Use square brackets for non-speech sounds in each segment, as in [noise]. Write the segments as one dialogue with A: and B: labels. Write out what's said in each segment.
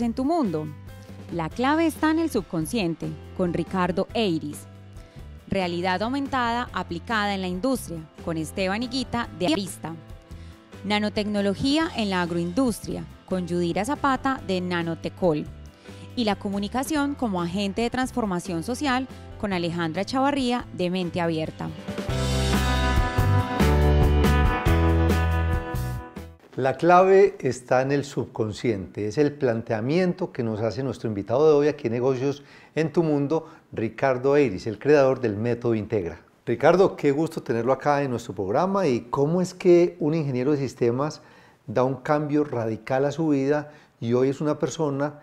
A: en tu mundo? La clave está en el subconsciente, con Ricardo Eiris. Realidad aumentada aplicada en la industria, con Esteban Iguita de Arista. Nanotecnología en la agroindustria, con Yudira Zapata de Nanotecol. Y la comunicación como agente de transformación social, con Alejandra Chavarría de Mente Abierta.
B: La clave está en el subconsciente, es el planteamiento que nos hace nuestro invitado de hoy aquí en Negocios en tu Mundo, Ricardo Eiris, el creador del método Integra. Ricardo, qué gusto tenerlo acá en nuestro programa y cómo es que un ingeniero de sistemas da un cambio radical a su vida y hoy es una persona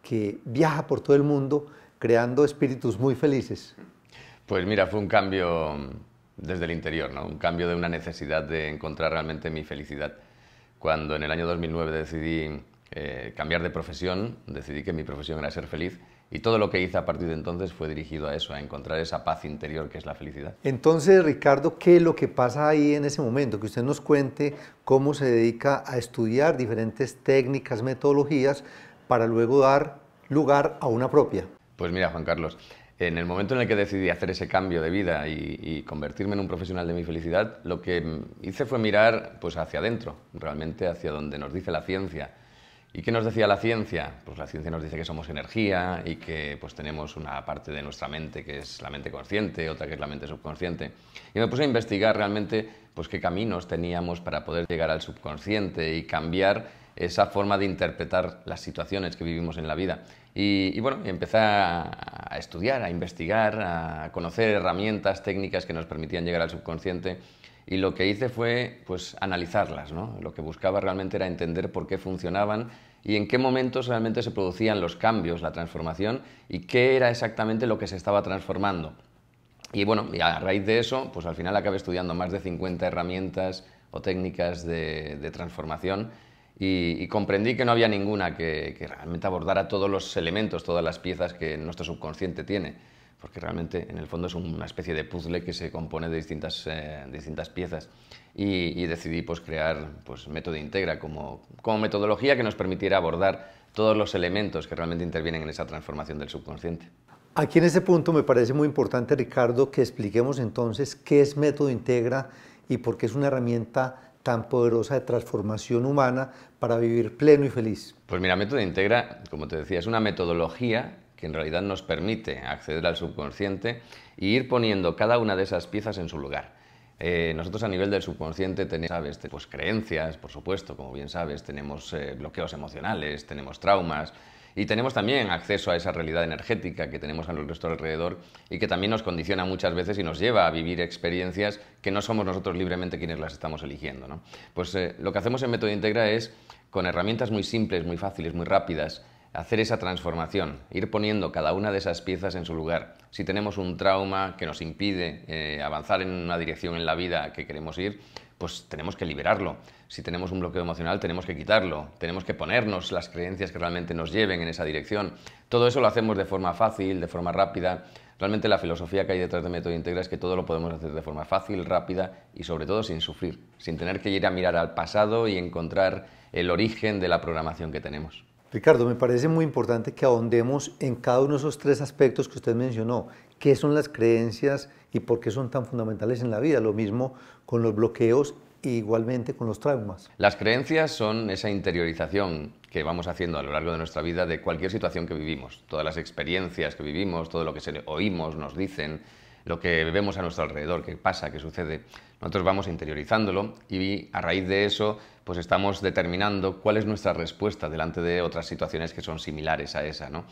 B: que viaja por todo el mundo creando espíritus muy felices.
C: Pues mira, fue un cambio desde el interior, ¿no? Un cambio de una necesidad de encontrar realmente mi felicidad cuando en el año 2009 decidí eh, cambiar de profesión, decidí que mi profesión era ser feliz y todo lo que hice a partir de entonces fue dirigido a eso, a encontrar esa paz interior que es la felicidad.
B: Entonces, Ricardo, ¿qué es lo que pasa ahí en ese momento? Que usted nos cuente cómo se dedica a estudiar diferentes técnicas, metodologías, para luego dar lugar a una propia.
C: Pues mira, Juan Carlos, en el momento en el que decidí hacer ese cambio de vida y, convertirme en un profesional de mi felicidad, lo que hice fue mirar pues, hacia adentro, realmente hacia donde nos dice la ciencia. ¿Y qué nos decía la ciencia? Pues la ciencia nos dice que somos energía y que pues, tenemos una parte de nuestra mente que es la mente consciente, otra que es la mente subconsciente. Y me puse a investigar realmente pues, qué caminos teníamos para poder llegar al subconsciente y cambiar esa forma de interpretar las situaciones que vivimos en la vida. Y, bueno, empecé a, estudiar, a investigar, a conocer herramientas técnicas que nos permitían llegar al subconsciente. Y lo que hice fue pues, analizarlas. ¿no? Lo que buscaba realmente era entender por qué funcionaban y en qué momentos realmente se producían los cambios, la transformación y qué era exactamente lo que se estaba transformando. Y bueno, a raíz de eso, pues al final acabé estudiando más de 50 herramientas o técnicas de transformación y, comprendí que no había ninguna que, realmente abordara todos los elementos, todas las piezas que nuestro subconsciente tiene, porque realmente en el fondo es una especie de puzzle que se compone de distintas, eh, distintas piezas. Y, decidí pues, crear pues, Método Integra como, como metodología que nos permitiera abordar todos los elementos que realmente intervienen en esa transformación del subconsciente.
B: Aquí en ese punto me parece muy importante, Ricardo, que expliquemos entonces qué es Método Integra y por qué es una herramienta tan poderosa de transformación humana para vivir pleno y feliz?
C: Pues mira, Método Integra, como te decía, es una metodología que en realidad nos permite acceder al subconsciente e ir poniendo cada una de esas piezas en su lugar. Eh, nosotros a nivel del subconsciente tenemos Pues, creencias, por supuesto, como bien sabes, tenemos eh, bloqueos emocionales, tenemos traumas, y tenemos también acceso a esa realidad energética que tenemos en nuestro alrededor y que también nos condiciona muchas veces y nos lleva a vivir experiencias que no somos nosotros libremente quienes las estamos eligiendo. ¿no? Pues eh, lo que hacemos en Método Integra es, con herramientas muy simples, muy fáciles, muy rápidas, hacer esa transformación, ir poniendo cada una de esas piezas en su lugar. Si tenemos un trauma que nos impide eh, avanzar en una dirección en la vida que queremos ir, pues tenemos que liberarlo. Si tenemos un bloqueo emocional, tenemos que quitarlo. Tenemos que ponernos las creencias que realmente nos lleven en esa dirección. Todo eso lo hacemos de forma fácil, de forma rápida. Realmente la filosofía que hay detrás de Método Integra es que todo lo podemos hacer de forma fácil, rápida y sobre todo sin sufrir, sin tener que ir a mirar al pasado y encontrar el origen de la programación que tenemos.
B: Ricardo, me parece muy importante que ahondemos en cada uno de esos tres aspectos que usted mencionó. ¿Qué son las creencias y por qué son tan fundamentales en la vida? Lo mismo con los bloqueos e igualmente con los traumas.
C: Las creencias son esa interiorización que vamos haciendo a lo largo de nuestra vida de cualquier situación que vivimos, todas las experiencias que vivimos, todo lo que se oímos, nos dicen, lo que vemos a nuestro alrededor, qué pasa, qué sucede. Nosotros vamos interiorizándolo y a raíz de eso pues estamos determinando cuál es nuestra respuesta delante de otras situaciones que son similares a esa, ¿no?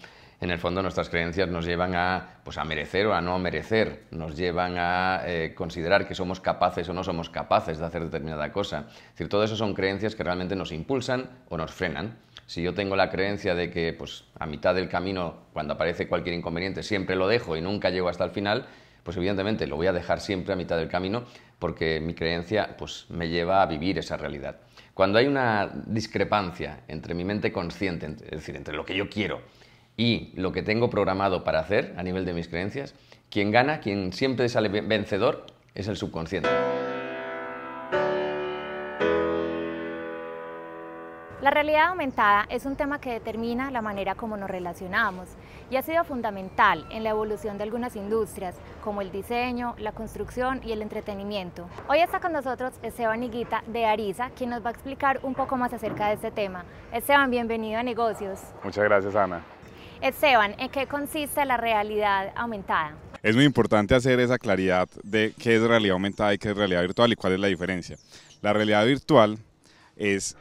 C: en el fondo nuestras creencias nos llevan pues, a, merecer o a no merecer, nos llevan a eh, considerar que somos capaces o no somos capaces de hacer determinada cosa. Es decir, todo eso son creencias que realmente nos impulsan o nos frenan. Si yo tengo la creencia de que pues, a mitad del camino, cuando aparece cualquier inconveniente, siempre lo dejo y nunca llego hasta el final, pues evidentemente lo voy a dejar siempre a mitad del camino porque mi creencia pues, me lleva a vivir esa realidad. Cuando hay una discrepancia entre mi mente consciente, es decir, entre lo que yo quiero y lo que tengo programado para hacer a nivel de mis creencias, quien gana, quien siempre sale vencedor, es el subconsciente.
D: La realidad aumentada es un tema que determina la manera como nos relacionamos y ha sido fundamental en la evolución de algunas industrias como el diseño, la construcción y el entretenimiento. Hoy está con nosotros Esteban Higuita de Ariza, quien nos va a explicar un poco más acerca de este tema. Esteban, bienvenido a Negocios.
E: Muchas gracias, Ana.
D: Esteban, eh, ¿en qué consiste la realidad aumentada?
E: Es muy importante hacer esa claridad de qué es realidad aumentada y qué es realidad virtual y cuál es la diferencia. La realidad virtual es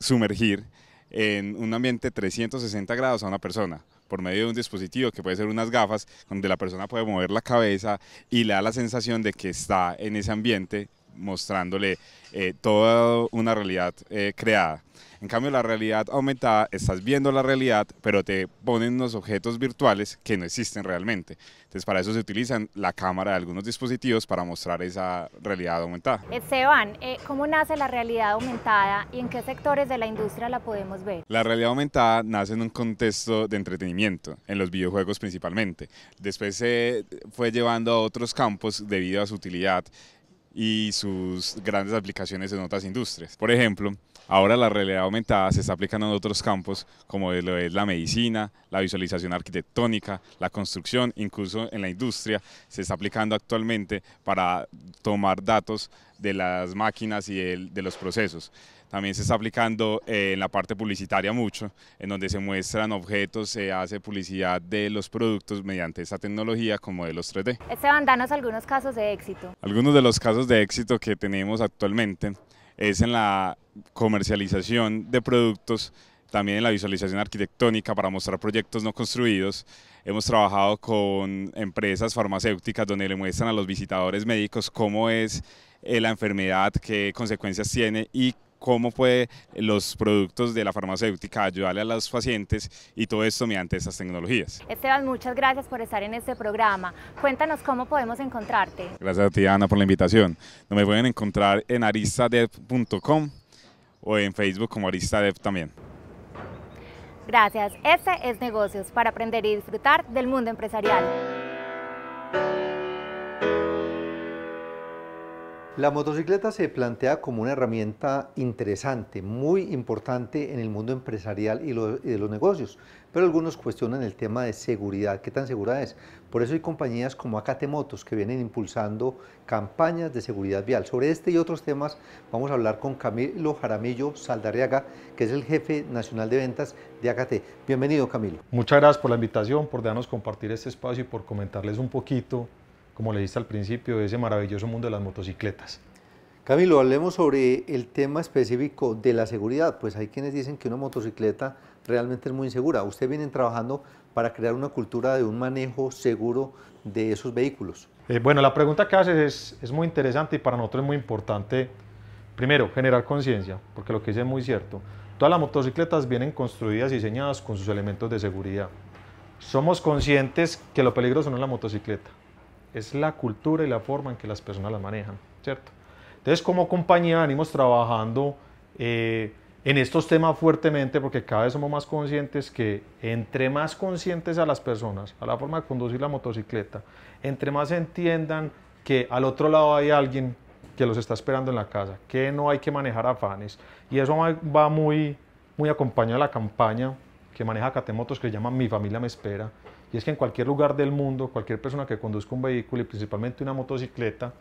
E: sumergir en un ambiente 360 grados a una persona por medio de un dispositivo que puede ser unas gafas, donde la persona puede mover la cabeza y le da la sensación de que está en ese ambiente mostrándole eh, toda una realidad eh, creada. En cambio, la realidad aumentada, estás viendo la realidad, pero te ponen unos objetos virtuales que no existen realmente. Entonces, para eso se utilizan la cámara de algunos dispositivos para mostrar esa realidad aumentada.
D: Eh, Esteban, ¿cómo nace la realidad aumentada y en qué sectores de la industria la podemos ver?
E: La realidad aumentada nace en un contexto de entretenimiento, en los videojuegos principalmente. Después se fue llevando a otros campos debido a su utilidad y sus grandes aplicaciones en otras industrias. Por ejemplo, ahora la realidad aumentada se está aplicando en otros campos como lo es la medicina, la visualización arquitectónica, la construcción, incluso en la industria se está aplicando actualmente para tomar datos de las máquinas y de los procesos también se está aplicando eh, en la parte publicitaria mucho, en donde se muestran objetos, se hace publicidad de los productos mediante esa tecnología con modelos 3D.
D: Esteban, danos algunos casos de éxito.
E: Algunos de los casos de éxito que tenemos actualmente es en la comercialización de productos, también en la visualización arquitectónica para mostrar proyectos no construidos. Hemos trabajado con empresas farmacéuticas donde le muestran a los visitadores médicos cómo es eh, la enfermedad, qué consecuencias tiene y cómo puede los productos de la farmacéutica ayudarle a los pacientes y todo esto mediante estas tecnologías.
D: Esteban, muchas gracias por estar en este programa. Cuéntanos cómo podemos encontrarte.
E: Gracias a ti, Ana, por la invitación. No me pueden encontrar en aristadev.com o en Facebook como aristadev también.
D: Gracias. Este es Negocios para aprender y disfrutar del mundo empresarial.
B: La motocicleta se plantea como una herramienta interesante, muy importante en el mundo empresarial y, de los negocios, pero algunos cuestionan el tema de seguridad, qué tan segura es. Por eso hay compañías como Acate Motos que vienen impulsando campañas de seguridad vial. Sobre este y otros temas vamos a hablar con Camilo Jaramillo Saldarriaga, que es el jefe nacional de ventas de Acate. Bienvenido Camilo. Muchas
F: gracias por la invitación, por darnos compartir este espacio y por comentarles un poquito como le dije al principio,
B: de ese maravilloso mundo de las motocicletas. Camilo, hablemos sobre el tema específico de la seguridad. Pues hay quienes dicen que una motocicleta realmente es muy insegura. Usted viene trabajando para crear una cultura de un manejo seguro de esos vehículos.
F: Eh, bueno, la pregunta que haces es, muy interesante y para nosotros es muy importante, primero, generar conciencia, porque lo que dice es muy cierto. Todas las motocicletas vienen construidas y diseñadas con sus elementos de seguridad. Somos conscientes que lo peligroso no es la motocicleta, es la cultura y la forma en que las personas las manejan, ¿cierto? Entonces, como compañía venimos trabajando eh, en estos temas fuertemente porque cada vez somos más conscientes que entre más conscientes a las personas, a la forma de conducir la motocicleta, entre más entiendan que al otro lado hay alguien que los está esperando en la casa, que no hay que manejar afanes. Y eso va muy, muy acompañado a la campaña que maneja Catemotos que se llama Mi familia me espera, y es que en cualquier lugar del mundo, cualquier persona que conduzca un vehículo y principalmente una motocicleta,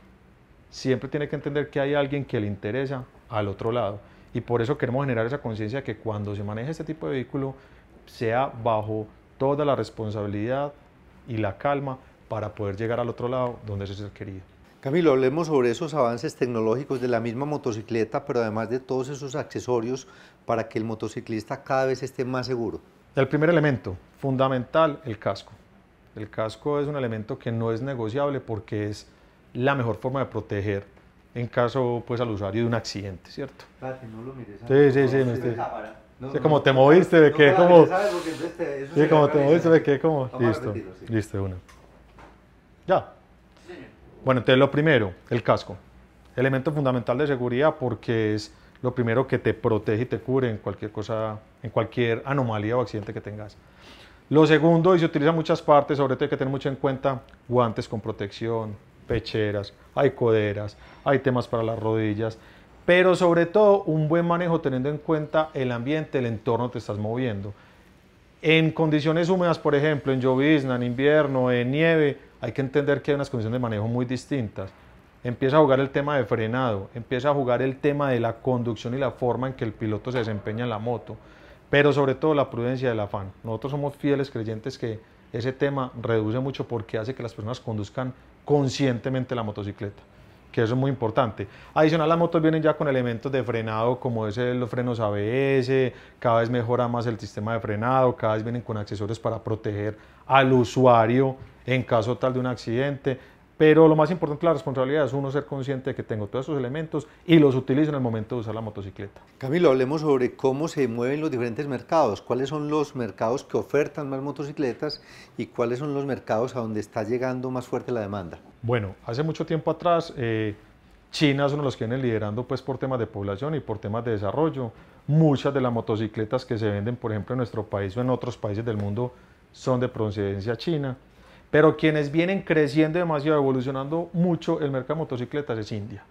F: siempre tiene que entender que hay alguien que le interesa al otro lado. Y por eso queremos generar esa conciencia de que cuando se maneja este tipo de vehículo sea bajo toda la responsabilidad y la calma para poder llegar al otro lado donde es el querido.
B: Camilo, hablemos sobre esos avances tecnológicos de la misma motocicleta, pero además de todos esos accesorios para que el motociclista cada vez esté más seguro. El primer
F: elemento, fundamental, el casco. El casco es un elemento que no es negociable porque es la mejor forma de proteger en caso pues al usuario de un accidente,
B: ¿cierto? Claro, si no lo mires. Sí, sí, sí. No, sí, no, como te moviste, de que como... Sí, como
F: te moviste, de quedé como... Listo, listo, una. Ya. Sí, bueno, entonces lo primero, el casco. Elemento fundamental de seguridad porque es lo primero que te protege y te cure en cualquier cosa, en cualquier anomalía o accidente que tengas. Lo segundo, y se utiliza muchas partes, sobre todo hay que tener mucho en cuenta, guantes con protección, pecheras, hay coderas, hay temas para las rodillas, pero sobre todo un buen manejo teniendo en cuenta el ambiente, el entorno que te estás moviendo. En condiciones húmedas, por ejemplo, en llovizna, en invierno, en nieve, hay que entender que hay unas condiciones de manejo muy distintas empieza a jugar el tema de frenado, empieza a jugar el tema de la conducción y la forma en que el piloto se desempeña en la moto, pero sobre todo la prudencia del afán. Nosotros somos fieles creyentes que ese tema reduce mucho porque hace que las personas conduzcan conscientemente la motocicleta, que eso es muy importante. Adicional, las motos vienen ya con elementos de frenado como es los frenos ABS, cada vez mejora más el sistema de frenado, cada vez vienen con accesorios para proteger al usuario en caso tal de un accidente. Pero lo más importante, la responsabilidad es uno ser consciente de que tengo todos esos elementos y los utilizo en el momento de usar la motocicleta.
B: Camilo, hablemos sobre cómo se mueven los diferentes mercados. ¿Cuáles son los mercados que ofertan más motocicletas y cuáles son los mercados a donde está llegando más fuerte la demanda?
F: Bueno, hace mucho tiempo atrás, eh, es China de los que viene liderando pues, por temas de población y por temas de desarrollo. Muchas de las motocicletas que se venden, por ejemplo, en nuestro país o en otros países del mundo son de procedencia china. Pero quienes vienen creciendo demasiado, evolucionando mucho el mercado de motocicletas es India.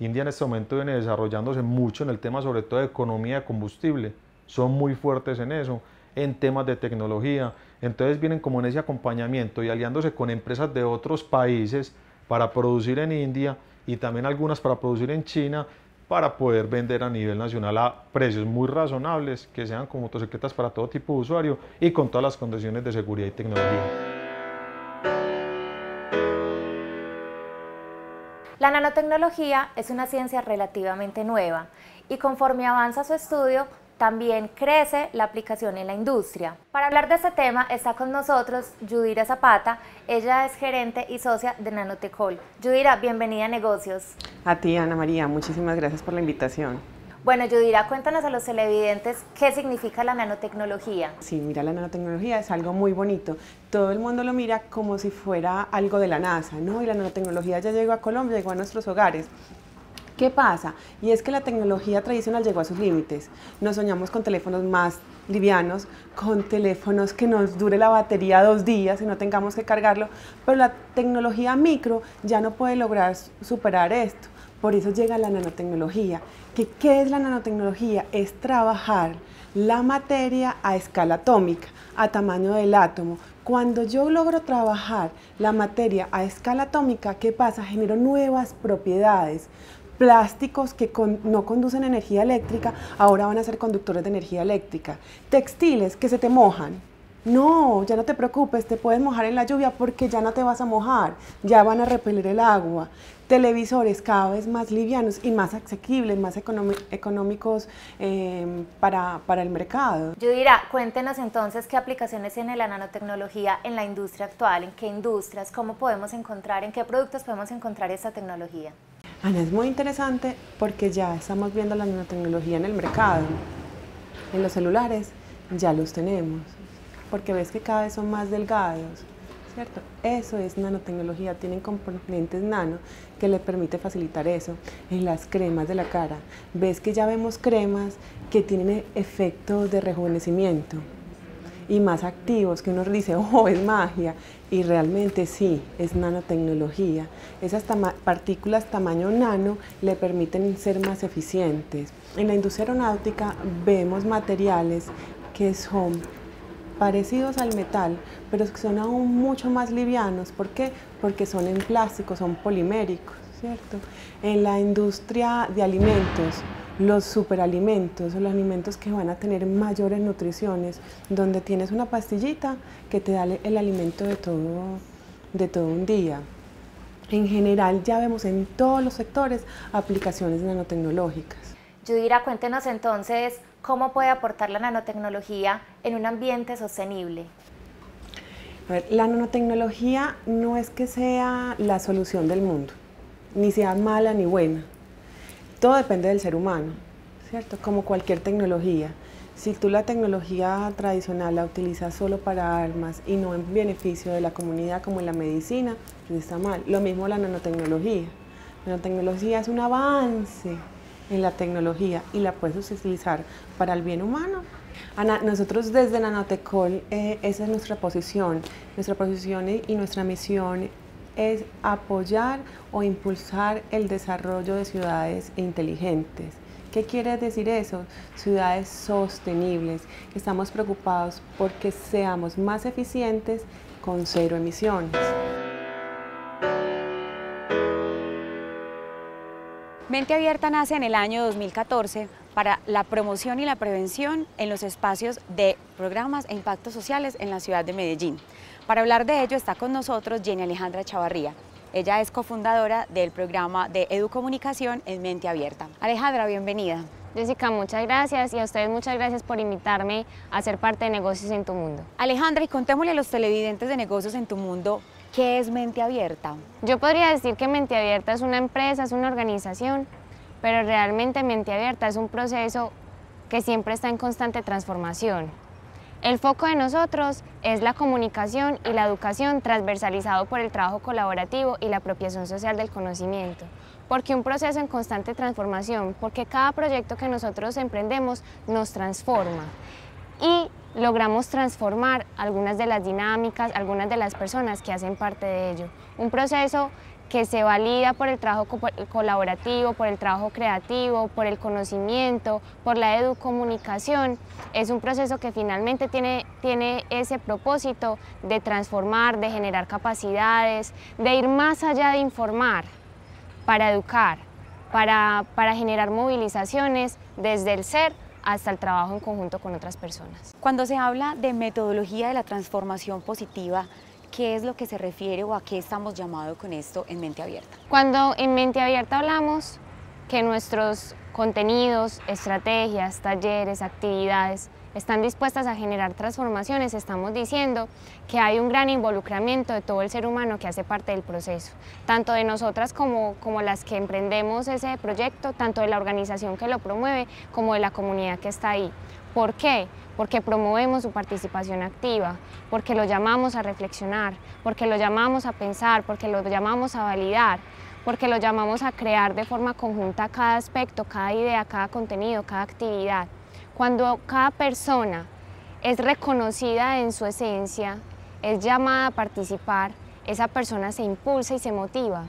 F: India en este momento viene desarrollándose mucho en el tema sobre todo de economía de combustible. Son muy fuertes en eso, en temas de tecnología. Entonces vienen como en ese acompañamiento y aliándose con empresas de otros países para producir en India y también algunas para producir en China para poder vender a nivel nacional a precios muy razonables que sean con motocicletas para todo tipo de usuario y con todas las condiciones de seguridad y tecnología.
D: La nanotecnología es una ciencia relativamente nueva y conforme avanza su estudio, también crece la aplicación en la industria. Para hablar de este tema está con nosotros Yudira Zapata, ella es gerente y socia de Nanotecol. Yudira, bienvenida a negocios.
G: A ti Ana María, muchísimas gracias por la invitación.
D: Bueno, Yudira, cuéntanos a los televidentes qué significa la nanotecnología.
G: Sí, mira, la nanotecnología es algo muy bonito. Todo el mundo lo mira como si fuera algo de la NASA, ¿no? Y la nanotecnología ya llegó a Colombia, llegó a nuestros hogares. ¿Qué pasa? Y es que la tecnología tradicional llegó a sus límites. Nos soñamos con teléfonos más livianos, con teléfonos que nos dure la batería dos días y no tengamos que cargarlo, pero la tecnología micro ya no puede lograr superar esto. Por eso llega la nanotecnología. ¿Qué, es la nanotecnología? Es trabajar la materia a escala atómica, a tamaño del átomo. Cuando yo logro trabajar la materia a escala atómica, ¿qué pasa? Genero nuevas propiedades. Plásticos que no conducen energía eléctrica ahora van a ser conductores de energía eléctrica. Textiles que se te mojan, no, ya no te preocupes, te puedes mojar en la lluvia porque ya no te vas a mojar, ya van a repeler el agua. Televisores cada vez más livianos y más asequibles, más económicos em, para, para, el mercado.
D: Yudira, cuéntenos entonces qué aplicaciones tiene la nanotecnología en la industria actual, en qué industrias, cómo podemos encontrar, en qué productos podemos encontrar esta tecnología.
G: Ana, es muy interesante porque ya estamos viendo la nanotecnología en el mercado, en los celulares ya los tenemos porque ves que cada vez son más delgados, ¿cierto? Eso es nanotecnología, tienen componentes nano que le permite facilitar eso en las cremas de la cara. Ves que ya vemos cremas que tienen e-, efectos de rejuvenecimiento y más activos, que uno dice, [laughs] oh, es magia, y realmente sí, es nanotecnología. Esas partículas tamaño nano le permiten ser más eficientes. En la industria aeronáutica vemos materiales que son parecidos al metal, pero que son aún mucho más livianos. ¿Por qué? Porque son en plástico, son poliméricos, ¿cierto? En la industria de alimentos, los superalimentos, los alimentos que van a tener mayores nutriciones, donde tienes una pastillita que te da el alimento de todo, de todo un día. En general ya vemos en todos los sectores aplicaciones nanotecnológicas.
D: Yudira, cuéntenos entonces cómo puede aportar la nanotecnología en un ambiente sostenible.
G: la nanotecnología no es que sea la solución del mundo, ni sea mala ni buena. Todo depende del ser humano, ¿cierto? Como cualquier tecnología. Si tú la tecnología tradicional la utilizas solo para armas y no en beneficio de la comunidad como en la medicina, pues está mal. Lo mismo la nanotecnología. La nanotecnología es un avance, en la tecnología y la puedes utilizar para el bien humano. Ana, nosotros desde Nanotecol, eh, esa es nuestra posición. Nuestra posición y nuestra misión es apoyar o impulsar el desarrollo de ciudades inteligentes. ¿Qué quiere decir eso? Ciudades sostenibles. Estamos preocupados porque seamos más eficientes con cero emisiones.
A: Mente Abierta nace en el año 2014 para la promoción y la prevención en los espacios de programas e impactos sociales en la ciudad de Medellín. Para hablar de ello está con nosotros Jenny Alejandra Chavarría. Ella es cofundadora del programa de Educomunicación en Mente Abierta. Alejandra, bienvenida. Jessica, muchas gracias y a ustedes muchas gracias por invitarme a ser parte de Negocios en tu Mundo. Alejandra, y
H: contémosle a los televidentes de Negocios en tu Mundo ¿Qué es Mente Abierta? Yo podría decir que Mente Abierta es una empresa, es una organización, pero realmente Mente Abierta es un proceso que siempre está en constante transformación. El foco de nosotros es la comunicación y la educación transversalizado por el trabajo colaborativo y la apropiación social del conocimiento. Porque un proceso en constante transformación, porque cada proyecto que nosotros emprendemos nos transforma. Y logramos transformar algunas de las dinámicas, algunas de las personas que hacen parte de ello. Un proceso que se valida por el trabajo colaborativo, por el trabajo creativo, por el conocimiento, por la educomunicación. Es un proceso que finalmente tiene, tiene ese propósito de transformar, de generar capacidades, de ir más allá de informar para educar, para generar movilizaciones desde el ser hasta el trabajo en conjunto con otras personas.
A: Cuando se habla de metodología de la transformación positiva, ¿qué es lo que se refiere o a qué estamos llamados con esto en Mente Abierta?
H: Cuando en Mente Abierta hablamos que nuestros contenidos, estrategias, talleres, actividades están dispuestas a generar transformaciones, estamos diciendo que hay un gran involucramiento de todo el ser humano que hace parte del proceso, tanto de nosotras como, como las que emprendemos ese proyecto, tanto de la organización que lo promueve como de la comunidad que está ahí. ¿Por qué? Porque promovemos su participación activa, porque lo llamamos a reflexionar, porque lo llamamos a pensar, porque lo llamamos a validar, porque lo llamamos a crear de forma conjunta cada aspecto, cada idea, cada contenido, cada actividad. Cuando cada persona es reconocida en su esencia, es llamada a participar, esa persona se impulsa y se motiva.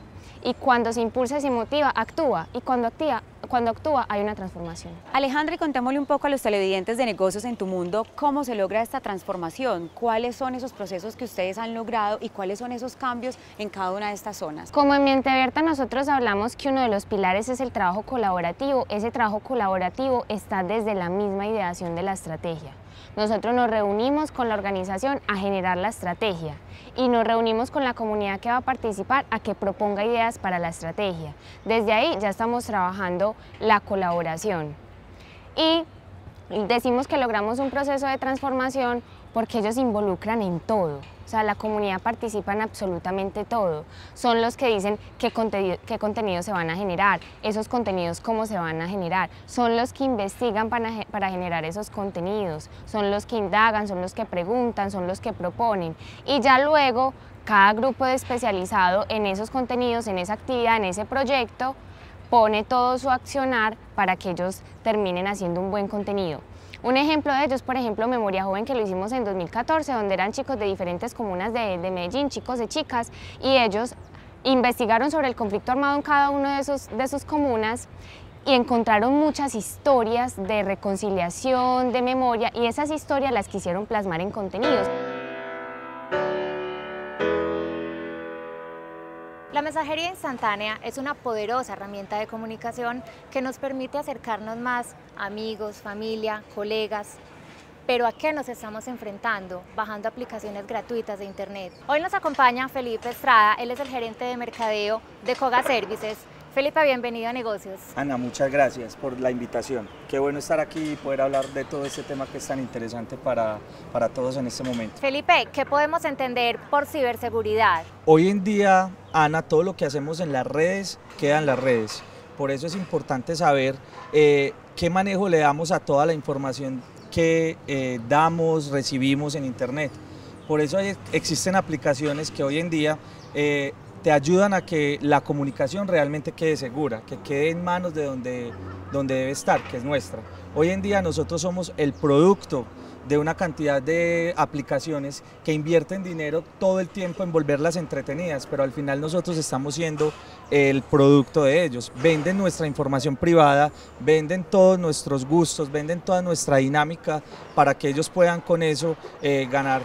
H: Y cuando se impulsa y se motiva, actúa. Y cuando actúa, cuando actúa hay una transformación.
A: Alejandra, contémosle un poco a los televidentes de negocios en tu mundo cómo se logra esta transformación, cuáles son esos procesos que ustedes han logrado y cuáles son esos cambios en cada una de estas zonas.
H: Como en Mente Abierta nosotros hablamos que uno de los pilares es el trabajo colaborativo. Ese trabajo colaborativo está desde la misma ideación de la estrategia. Nosotros nos reunimos con la organización a generar la estrategia y nos reunimos con la comunidad que va a participar a que proponga ideas para la estrategia. Desde ahí ya estamos trabajando la colaboración. Y decimos que logramos un proceso de transformación porque ellos involucran en todo. O sea, la comunidad participa en absolutamente todo. Son los que dicen qué, contenido contenidos se van a generar, esos contenidos cómo se van a generar. Son los que investigan para, para generar esos contenidos. Son los que indagan, son los que preguntan, son los que proponen. Y ya luego, cada grupo especializado en esos contenidos, en esa actividad, en ese proyecto, pone todo su accionar para que ellos terminen haciendo un buen contenido. Un ejemplo de ellos, por ejemplo, Memoria Joven, que lo hicimos en 2014, donde eran chicos de diferentes comunas de, Medellín, chicos y chicas, y ellos investigaron sobre el conflicto armado en cada una de de sus comunas y encontraron muchas historias de reconciliación, de memoria, y esas historias las quisieron plasmar en contenidos.
D: La mensajería instantánea es una poderosa herramienta de comunicación que nos permite acercarnos más a amigos, familia, colegas. Pero ¿a qué nos estamos enfrentando bajando aplicaciones gratuitas de Internet? Hoy nos acompaña Felipe Estrada, él es el gerente de mercadeo de Coga Services Felipe, bienvenido a Negocios.
I: Ana, muchas gracias por la invitación. Qué bueno estar aquí y poder hablar de todo este tema que es tan interesante para, para todos en este momento.
D: Felipe, ¿qué podemos entender por ciberseguridad?
I: Hoy en día, Ana, todo lo que hacemos en las redes queda en las redes. Por eso es importante saber eh, qué manejo le damos a toda la información que eh, damos, recibimos en Internet. Por eso existen aplicaciones que hoy en día eh, te ayudan a que la comunicación realmente quede segura, que quede en manos de donde, donde debe estar, que es nuestra. Hoy en día nosotros somos el producto de una cantidad de aplicaciones que invierten dinero todo el tiempo en volverlas entretenidas, pero al final nosotros estamos siendo el producto de ellos. Venden nuestra información privada, venden todos nuestros gustos, venden toda nuestra dinámica para que ellos puedan con eso eh, ganar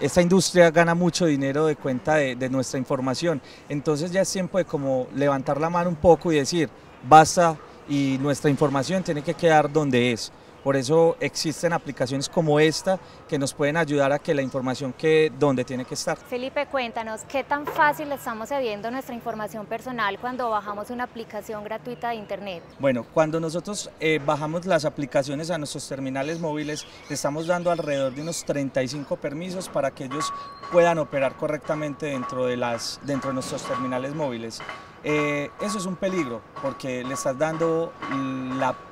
I: esta industria gana mucho dinero de cuenta de, nuestra información. Entonces ya es tiempo de como levantar la mano un poco y decir, basta y nuestra información tiene que quedar donde es. Por eso existen aplicaciones como esta que nos pueden ayudar a que la información quede donde tiene que estar.
D: Felipe, cuéntanos, ¿qué tan fácil estamos cediendo nuestra información personal cuando bajamos una aplicación gratuita de Internet?
I: Bueno, cuando nosotros eh, bajamos las aplicaciones a nuestros terminales móviles, le estamos dando alrededor de unos 35 permisos para que ellos puedan operar correctamente dentro de, las, dentro de nuestros terminales móviles. Eh, eso es un peligro porque le estás dando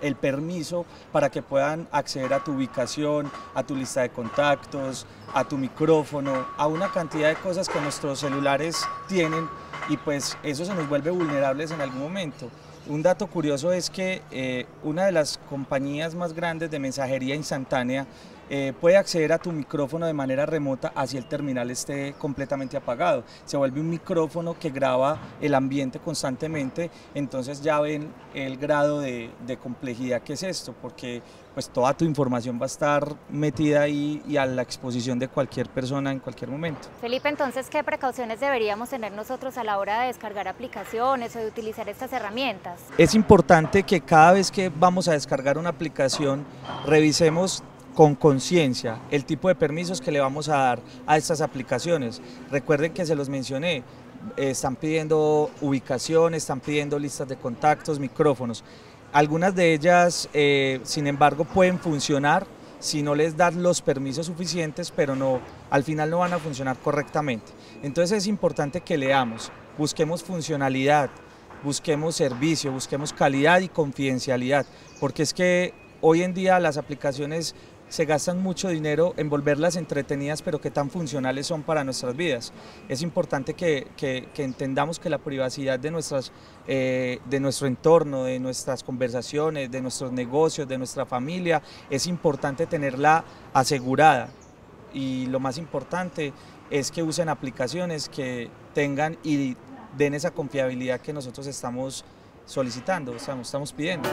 I: el permiso para que puedan acceder a tu ubicación, a tu lista de contactos, a tu micrófono, a una cantidad de cosas que nuestros celulares tienen y pues eso se nos vuelve vulnerables en algún momento. Un dato curioso es que eh, una de las compañías más grandes de mensajería instantánea eh, puede acceder a tu micrófono de manera remota así el terminal esté completamente apagado. Se vuelve un micrófono que graba el ambiente constantemente, entonces ya ven el grado de, de complejidad que es esto, porque pues toda tu información va a estar metida ahí y a la exposición de cualquier persona en cualquier momento.
D: Felipe, entonces, ¿qué precauciones deberíamos tener nosotros a la hora de descargar aplicaciones o de utilizar estas herramientas?
I: Es importante que cada vez que vamos a descargar una aplicación, revisemos con conciencia el tipo de permisos que le vamos a dar a estas aplicaciones. Recuerden que se los mencioné, eh, están pidiendo ubicación, están pidiendo listas de contactos, micrófonos. Algunas de ellas, eh, sin embargo, pueden funcionar si no les das los permisos suficientes, pero no, al final no van a funcionar correctamente. Entonces es importante que leamos, busquemos funcionalidad, busquemos servicio, busquemos calidad y confidencialidad, porque es que hoy en día las aplicaciones se gastan mucho dinero en volverlas entretenidas, pero qué tan funcionales son para nuestras vidas. Es importante que, entendamos que la privacidad de, nuestras, eh, de nuestro entorno, de nuestras conversaciones, de nuestros negocios, de nuestra familia, es importante tenerla asegurada. Y lo más importante es que usen aplicaciones que tengan y den esa confiabilidad que nosotros estamos solicitando, estamos pidiendo.